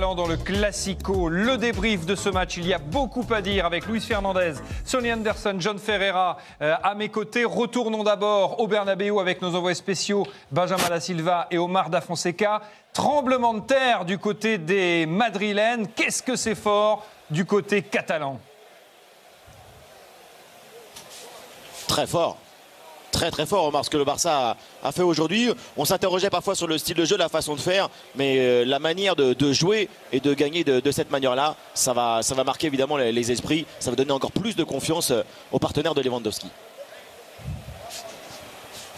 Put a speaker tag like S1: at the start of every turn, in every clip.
S1: dans le Classico, le débrief de ce match, il y a beaucoup à dire avec Luis Fernandez, Sonny Anderson, John Ferreira euh, à mes côtés. Retournons d'abord au Bernabeu avec nos envoyés spéciaux Benjamin Da Silva et Omar Da Fonseca. Tremblement de terre du côté des Madrilènes. Qu'est-ce que c'est fort du côté catalan
S2: Très fort très très fort, ce que le Barça
S1: a, fait aujourd'hui. On s'interrogeait parfois sur le style de jeu, la façon de faire, mais euh, la manière de, jouer et de gagner de, cette manière-là, ça va, ça va marquer évidemment les, esprits, ça va donner encore plus de confiance euh, aux partenaires de Lewandowski.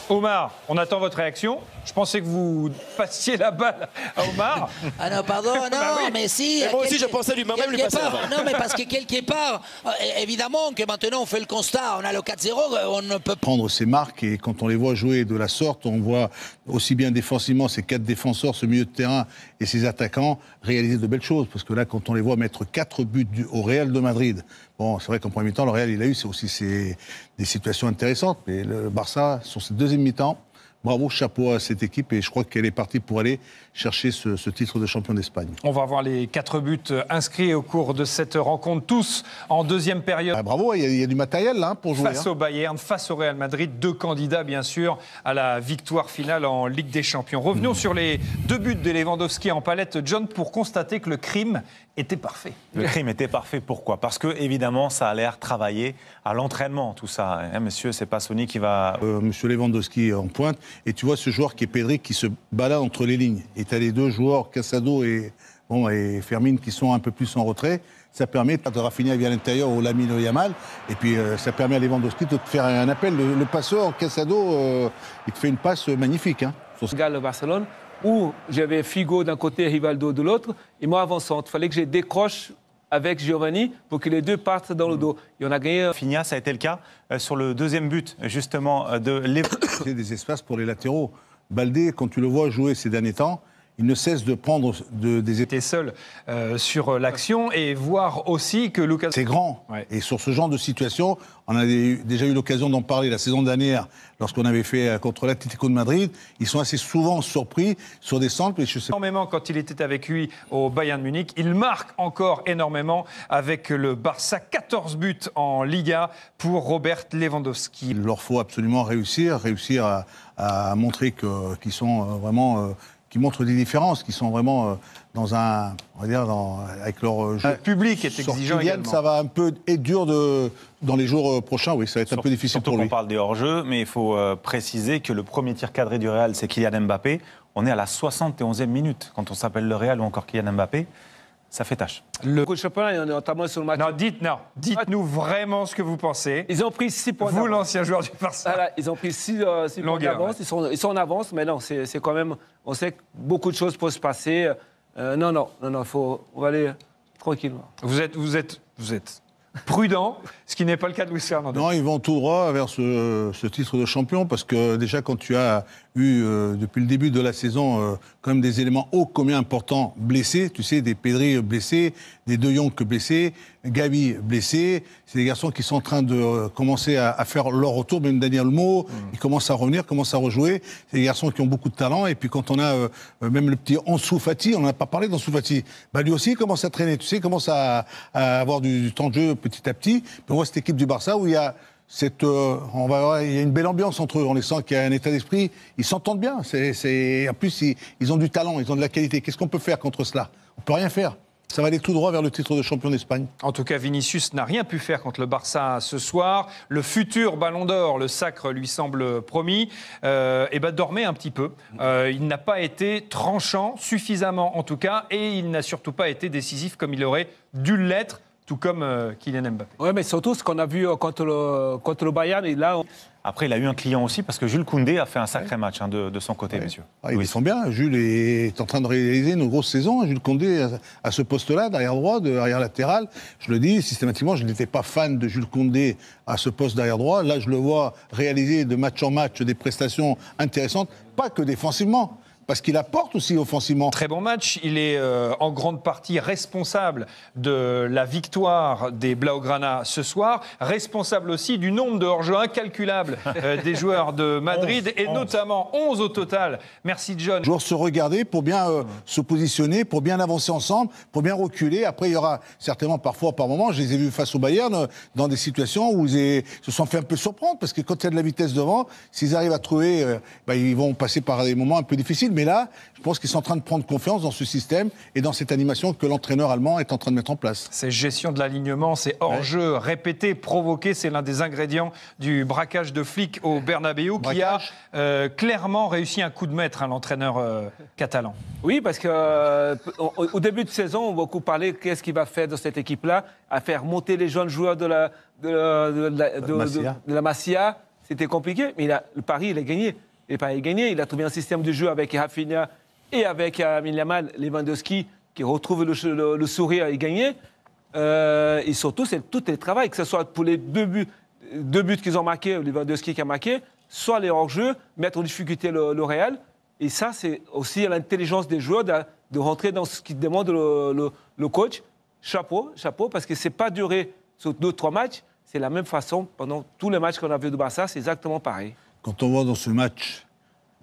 S1: Omar, on attend votre réaction. Je pensais que vous passiez la balle à Omar. ah non, pardon, bah non,
S2: mais si. moi aussi, je pensais lui-même lui passer la balle. Non, mais parce que quelque part, euh,
S1: évidemment que maintenant, on fait le constat, on a le 4-0, euh,
S2: on ne peut prendre ses marques et quand on les voit jouer de la sorte, on voit aussi bien défensivement ces quatre défenseurs, ce milieu de terrain et ses attaquants réaliser de belles choses. Parce que là, quand on les voit mettre quatre buts au Real de Madrid, bon, c'est vrai qu'en premier temps, le Real, il a eu aussi des situations intéressantes, mais le Barça, sur ces deux deuxième mi bravo, chapeau à cette équipe et je crois qu'elle est partie pour aller chercher ce, titre de champion d'Espagne.
S1: On va voir les quatre buts inscrits au cours de cette rencontre, tous en deuxième période. Ah, bravo, il
S2: y, a du matériel là hein, pour jouer. Face hein. au
S1: Bayern, face au Real Madrid, deux candidats bien sûr à la victoire finale en Ligue des Champions. Revenons sur les deux buts de Lewandowski en palette, John, pour constater que le crime était parfait. Le
S3: crime était parfait, pourquoi Parce que évidemment, ça a l'air travaillé
S2: à l'entraînement, tout ça. Hein. monsieur, c'est pas Sony qui va... Euh, monsieur Lewandowski en pointe, et tu vois ce joueur qui est Pedri qui se balade entre les lignes. Et tu as les deux joueurs, cassado et, bon, et Fermine, qui sont un peu plus en retrait. Ça permet de raffiner via l'intérieur au Lamino Yamal. Et puis euh, ça permet à Lewandowski de te faire un appel. Le, passeur, cassado euh, il te fait une passe magnifique. Hein,
S3: sur... Barcelone, où j'avais Figo d'un côté, Rivaldo de l'autre. Et moi, avant centre, il fallait que je décroche avec Giovanni pour que les deux partent dans le mm. dos. Il y en a gagné.
S2: Euh, Finia, ça a été le cas euh, sur le deuxième but, justement, euh, de l'époque. des espaces pour les latéraux. Baldé, quand tu le vois jouer ces derniers temps, il ne cesse de prendre de, des étés seuls seul euh, sur euh, l'action et voir aussi que Lucas. C'est grand. Et sur ce genre de situation, on a déjà eu l'occasion d'en parler la saison dernière lorsqu'on avait fait euh, contre l'Atlético de Madrid. Ils sont assez souvent surpris sur des centres.
S1: Énormément quand il était avec lui au Bayern de Munich. Il marque encore énormément avec le Barça. 14 buts en Liga
S2: pour Robert Lewandowski. Il leur faut absolument réussir, réussir à, montrer qu'ils sont vraiment qui montrent des différences, qui sont vraiment euh, dans un, on va dire, avec leur euh, jeu. Le euh, public est exigeant également. Ça va un peu être dur de, dans les jours prochains, oui, ça va être un peu difficile pour lui. on
S3: parle des hors-jeux, mais il faut préciser que le premier tir cadré du Real, c'est Kylian Mbappé. On est à la 71e minute quand on s'appelle le Real ou encore Kylian Mbappé ça fait tâche.
S1: Le coach est notamment sur le match. Non, dites, non, dites-nous vraiment ce que vous pensez. Ils ont pris 6 points Vous, l'ancien joueur du Barça. Voilà, ils ont pris 6 euh, points d'avance. Ils, sont, ils,
S3: sont, en avance, mais non, c'est, quand même. On sait que beaucoup de choses peuvent se passer. Euh, non, non, non, non, faut, on va aller tranquillement.
S1: Vous êtes, vous êtes, vous êtes
S2: prudent, ce qui n'est pas le cas de Luis Non, ils vont tout droit vers ce, titre de champion parce que déjà quand tu as eu euh, depuis le début de la saison euh, quand même des éléments ô combien importants blessés, tu sais, des Pedri blessés, des De Jong blessés, Gaby blessé. C'est des garçons qui sont en train de euh, commencer à, faire leur retour. Même Daniel Mo, ils mm. il commence à revenir, commencent à rejouer. C'est des garçons qui ont beaucoup de talent. Et puis quand on a euh, euh, même le petit Ansou Fati, on n'a pas parlé d'Ansou Fati. Bah lui aussi commence à traîner, tu sais, commence à, avoir du, temps de jeu petit à petit. Mais on voit cette équipe du Barça où il y a cette, on va, il y a une belle ambiance entre eux. On les sent qu'il y a un état d'esprit. Ils s'entendent bien. C'est, en plus, ils, ils, ont du talent, ils ont de la qualité. Qu'est-ce qu'on peut faire contre cela On peut rien faire. Ça va aller tout droit vers le titre de champion d'Espagne.
S1: En tout cas, Vinicius n'a rien pu faire contre le Barça ce soir. Le futur Ballon d'Or, le sacre lui semble promis, euh, et eh ben un petit peu. Euh, il n'a pas été tranchant, suffisamment en tout cas, et il n'a surtout pas été décisif comme il aurait dû l'être, tout comme euh, Kylian Mbappé. Oui, mais surtout ce qu'on a vu
S3: euh, contre le, contre le Bayern, et là... Après, il a eu un client aussi parce que Jules
S1: Koundé a fait un sacré match
S3: hein, de, de, son côté, messieurs.
S2: Ah, ils sont bien. Jules est en train de réaliser une grosse saison. Hein. Jules Koundé à, ce poste-là, derrière droit, derrière latéral. Je le dis systématiquement, je n'étais pas fan de Jules Koundé à ce poste derrière droit. Là, je le vois réaliser de match en match des prestations intéressantes, pas que défensivement parce qu'il apporte aussi offensivement. Très bon match. Il est euh, en grande
S1: partie responsable de la victoire des Blaugrana ce soir, responsable aussi du nombre de hors-jeux incalculables euh, des joueurs de Madrid, et notamment 11
S2: au total. Merci John. Joueurs se regarder pour bien euh, se positionner, pour bien avancer ensemble, pour bien reculer. Après, il y aura certainement parfois, par moments, je les ai vus face au Bayern, dans des situations où ils se sont fait un peu surprendre, parce que quand il y a de la vitesse devant, s'ils arrivent à trouver, bah, ils vont passer par des moments un peu difficiles mais là, je pense qu'ils sont en train de prendre confiance dans ce système et dans cette animation que l'entraîneur allemand est en train de mettre en place. Cette
S1: gestion de l'alignement, ces hors-jeu, répétés, provoqués, c'est l'un des ingrédients du braquage de flics au Bernabeu qui a euh, clairement réussi un coup de maître, à hein, l'entraîneur euh, catalan.
S3: Oui, parce qu'au euh, début de saison, on beaucoup parlé qu'est-ce qu'il va faire dans cette équipe-là, à faire monter les jeunes joueurs de la, de, la Masia. C'était compliqué, mais le pari, il a gagné et pas gagné. Il a trouvé un système de jeu avec Rafinha et avec euh, Amin Lewandowski, qui retrouve le, sourire et gagné. Euh, et surtout, c'est tout le travail, que ce soit pour les deux buts, qu'ils ont marqués, Lewandowski qui a marqué, soit les hors-jeu, mettre en difficulté le, réel. Real. Et ça, c'est aussi l'intelligence des joueurs de, rentrer dans ce qui demande le, coach. Chapeau, chapeau, parce que ce n'est pas duré sur deux, trois matchs. C'est la même façon pendant tous les matchs qu'on a vu de Barça, c'est exactement pareil.
S2: Quand on voit dans ce match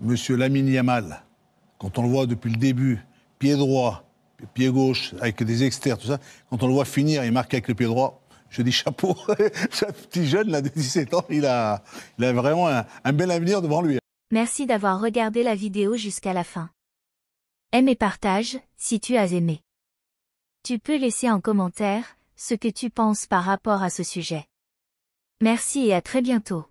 S2: M. Lamine Yamal, quand on le voit depuis le début, pied droit, pied gauche, avec des externes, tout ça, quand on le voit finir et marquer avec le pied droit, je dis chapeau. Ce petit jeune là, de 17 ans, il a, il a vraiment un, un bel avenir devant lui. Merci d'avoir regardé la vidéo jusqu'à la fin. Aime et partage, si tu as aimé. Tu peux laisser en commentaire ce que tu penses par rapport à ce sujet.
S3: Merci et à très bientôt.